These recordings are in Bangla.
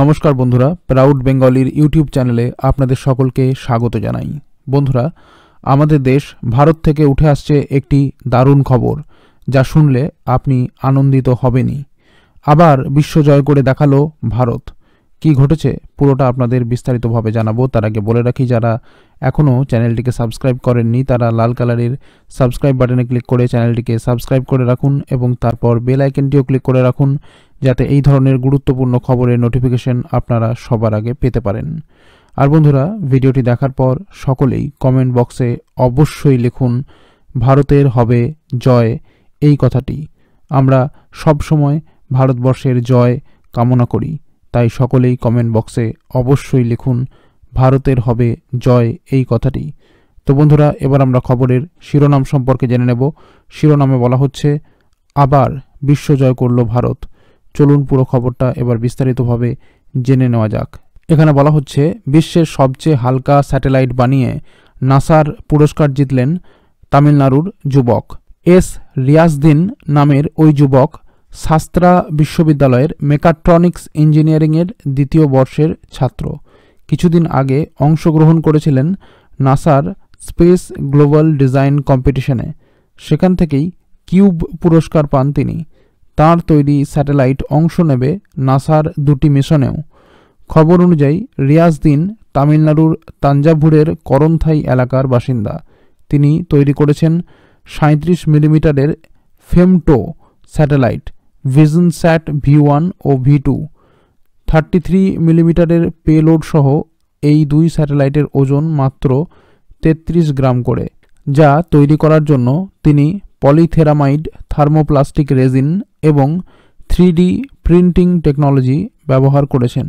নমস্কার বন্ধুরা প্রাউড বেঙ্গলির ইউটিউব চ্যানেলে আপনাদের সকলকে স্বাগত জানাই বন্ধুরা আমাদের দেশ ভারত থেকে উঠে আসছে একটি দারুণ খবর যা শুনলে আপনি আনন্দিত হবেনই আবার বিশ্ব জয় করে দেখালো ভারত কি ঘটেছে পুরোটা আপনাদের বিস্তারিতভাবে জানাবো তার আগে বলে রাখি যারা এখনও চ্যানেলটিকে সাবস্ক্রাইব করেননি তারা লাল কালারের সাবস্ক্রাইব বাটনে ক্লিক করে চ্যানেলটিকে সাবস্ক্রাইব করে রাখুন এবং তারপর বেল আইকনটিও ক্লিক করে রাখুন যাতে এই ধরনের গুরুত্বপূর্ণ খবরের নোটিফিকেশন আপনারা সবার আগে পেতে পারেন আর বন্ধুরা ভিডিওটি দেখার পর সকলেই কমেন্ট বক্সে অবশ্যই লিখুন ভারতের হবে জয় এই কথাটি আমরা সব সময় ভারতবর্ষের জয় কামনা করি তাই সকলেই কমেন্ট বক্সে অবশ্যই লিখুন ভারতের হবে জয় এই কথাটি তো বন্ধুরা এবার আমরা খবরের শিরোনাম সম্পর্কে জেনে নেব শিরোনামে বলা হচ্ছে আবার বিশ্বজয় করল ভারত চলুন পুরো খবরটা এবার বিস্তারিতভাবে জেনে নেওয়া যাক এখানে বলা হচ্ছে বিশ্বের সবচেয়ে হালকা স্যাটেলাইট বানিয়ে নাসার পুরস্কার জিতলেন তামিলনাড়ুর যুবক এস রিয়াজদিন নামের ওই যুবক শাস্ত্রা বিশ্ববিদ্যালয়ের মেকাট্রনিক্স ইঞ্জিনিয়ারিংয়ের দ্বিতীয় বর্ষের ছাত্র কিছুদিন আগে অংশগ্রহণ করেছিলেন নাসার স্পেস গ্লোবাল ডিজাইন কম্পিটিশনে সেখান থেকেই কিউব পুরস্কার পান তিনি তার তৈরি স্যাটেলাইট অংশ নেবে নাসার দুটি মিশনেও খবর অনুযায়ী রিয়াজদ্দিন তামিলনাড়ুর তাঞ্জাভুরের করন্থাই এলাকার বাসিন্দা তিনি তৈরি করেছেন সাঁত্রিশ মিলিমিটারের femto satellite Vision Sat V one ও ভি টু থার্টি থ্রি মিলিমিটারের পেলোড সহ এই দুই স্যাটেলাইটের ওজন মাত্র তেত্রিশ গ্রাম করে যা তৈরি করার জন্য তিনি পলিথেরামাইড থার্মোপ্লাস্টিক রেজিন এবং থ্রি প্রিন্টিং টেকনোলজি ব্যবহার করেছেন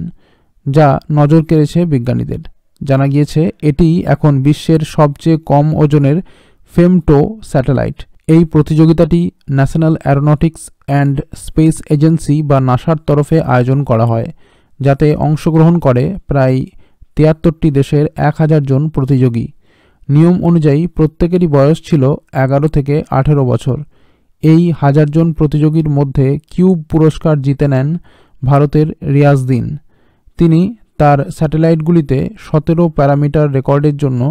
যা নজর কেড়েছে বিজ্ঞানীদের জানা গিয়েছে এটি এখন বিশ্বের সবচেয়ে কম ওজনের ফেমটো স্যাটেলাইট এই প্রতিযোগিতাটি National Aeronautics and Space Agency বা নাসার তরফে আয়োজন করা হয় যাতে অংশগ্রহণ করে প্রায় তিয়াত্তরটি দেশের এক হাজার জন প্রতিযোগী নিয়ম অনুযায়ী প্রত্যেকেরই বয়স ছিল এগারো থেকে আঠেরো বছর এই হাজার জন প্রতিযোগীর মধ্যে কিউব পুরস্কার জিতে নেন ভারতের রিয়াজদ্দিন তিনি তার স্যাটেলাইটগুলিতে সতেরো প্যারামিটার রেকর্ডের জন্য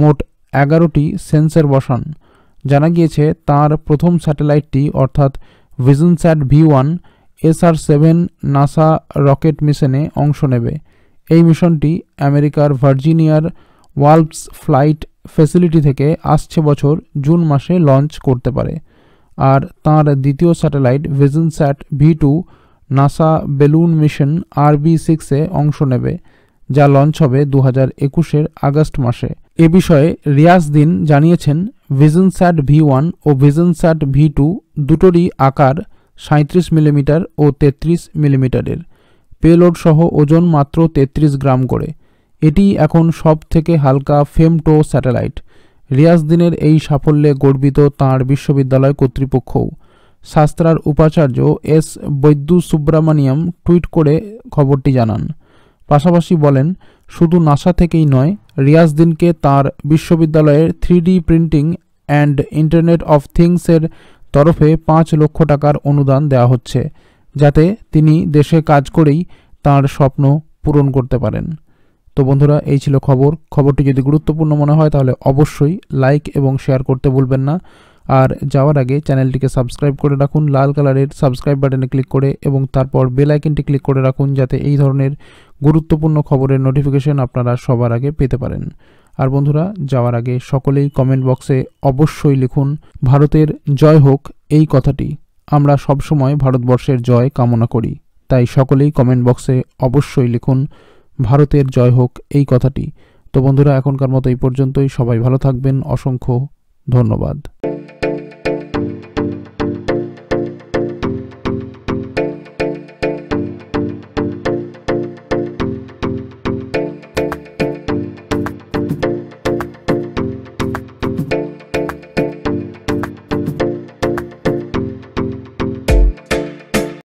মোট এগারোটি সেন্সর বসান জানা গিয়েছে তার প্রথম স্যাটেলাইটটি অর্থাৎ Vision Sat V one SR seven NASA rocket মিশনে অংশ নেবে এই মিশনটি আমেরিকার ভার্জিনিয়ার ওয়ালপস ফ্লাইট ফেসিলিটি থেকে আসছে বছর জুন মাসে লঞ্চ করতে পারে আর তার দ্বিতীয় satellite Vision Sat V two NASA balloon mission R B সিক্সে অংশ নেবে যা লঞ্চ হবে দু হাজার একুশের আগস্ট মাসে এ বিষয়ে রিয়াজ দিন জানিয়েছেন ভিজন স্যাট ভি ওয়ান ও ভিজন স্যাট ভি টু দুটোরই আকার সাঁত্রিশ মিলিমিটার ও তেত্রিশ মিলিমিটারের পেলোড সহ ওজন মাত্র তেত্রিশ গ্রাম করে এটি এখন সব থেকে হালকা ফেমটো স্যাটেলাইট রিয়াজদ্দিনের এই সাফল্যে গর্বিত তাঁর বিশ্ববিদ্যালয় কর্তৃপক্ষও শাস্ত্রার উপাচার্য এস বৈদ্যু সুব্রামানিয়াম টুইট করে খবরটি জানান পাশাপাশি বলেন শুধু নাসা থেকেই নয় রিয়াজদ্দিনকে তার বিশ্ববিদ্যালয়ের three printing and internet of থিংসের তরফে পাঁচ লক্ষ টাকার অনুদান দেওয়া হচ্ছে যাতে তিনি দেশে কাজ করেই তার স্বপ্ন পূরণ করতে পারেন তো বন্ধুরা এই ছিল খবর খবরটি যদি গুরুত্বপূর্ণ মনে হয় তাহলে অবশ্যই লাইক এবং শেয়ার করতে ভুলবেন না আর যাওয়ার আগে চ্যানেলটিকে সাবস্ক্রাইব করে রাখুন লাল কালারের সাবস্ক্রাইব বাটনে ক্লিক করে এবং তারপর বেল আইকনটি ক্লিক করে রাখুন যাতে এই ধরনের গুরুত্বপূর্ণ খবরের নোটিফিকেশন আপনারা সবার আগে পেতে পারেন আর বন্ধুরা যাওয়ার আগে সকলেই কমেন্ট বক্সে অবশ্যই লিখুন ভারতের জয় হোক এই কথাটি আমরা সবসময় ভারতবর্ষের জয় কামনা করি তাই সকলেই কমেন্ট বক্সে অবশ্যই লিখুন ভারতের জয় হোক এই কথাটি তো বন্ধুরা এখনকার মতো এই পর্যন্তই সবাই ভালো থাকবেন অসংখ্য ধন্যবাদ